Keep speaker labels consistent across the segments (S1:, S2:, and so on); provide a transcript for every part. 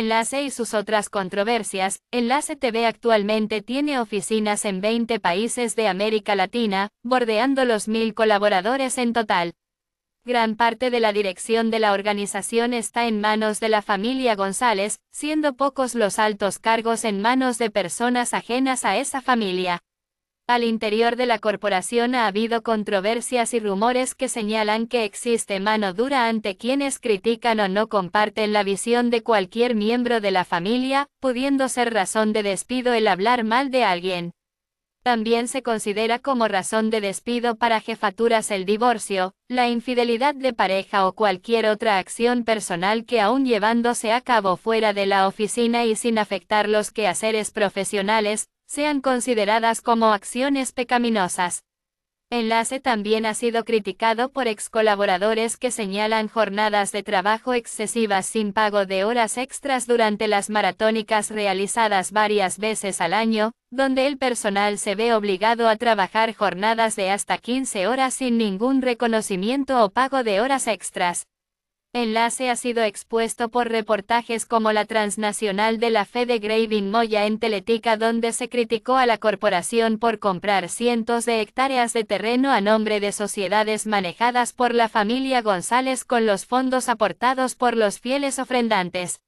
S1: Enlace y sus otras controversias, Enlace TV actualmente tiene oficinas en 20 países de América Latina, bordeando los mil colaboradores en total. Gran parte de la dirección de la organización está en manos de la familia González, siendo pocos los altos cargos en manos de personas ajenas a esa familia. Al interior de la corporación ha habido controversias y rumores que señalan que existe mano dura ante quienes critican o no comparten la visión de cualquier miembro de la familia, pudiendo ser razón de despido el hablar mal de alguien. También se considera como razón de despido para jefaturas el divorcio, la infidelidad de pareja o cualquier otra acción personal que aún llevándose a cabo fuera de la oficina y sin afectar los quehaceres profesionales, sean consideradas como acciones pecaminosas. Enlace también ha sido criticado por ex colaboradores que señalan jornadas de trabajo excesivas sin pago de horas extras durante las maratónicas realizadas varias veces al año, donde el personal se ve obligado a trabajar jornadas de hasta 15 horas sin ningún reconocimiento o pago de horas extras. Enlace ha sido expuesto por reportajes como la transnacional de la fe de Graving Moya en Teletica donde se criticó a la corporación por comprar cientos de hectáreas de terreno a nombre de sociedades manejadas por la familia González con los fondos aportados por los fieles ofrendantes.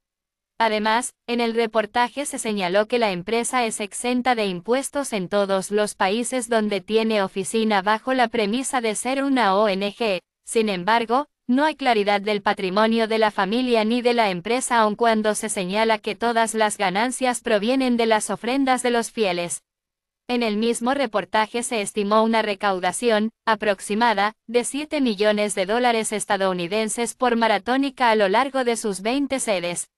S1: Además, en el reportaje se señaló que la empresa es exenta de impuestos en todos los países donde tiene oficina bajo la premisa de ser una ONG. Sin embargo, no hay claridad del patrimonio de la familia ni de la empresa aun cuando se señala que todas las ganancias provienen de las ofrendas de los fieles. En el mismo reportaje se estimó una recaudación, aproximada, de 7 millones de dólares estadounidenses por maratónica a lo largo de sus 20 sedes.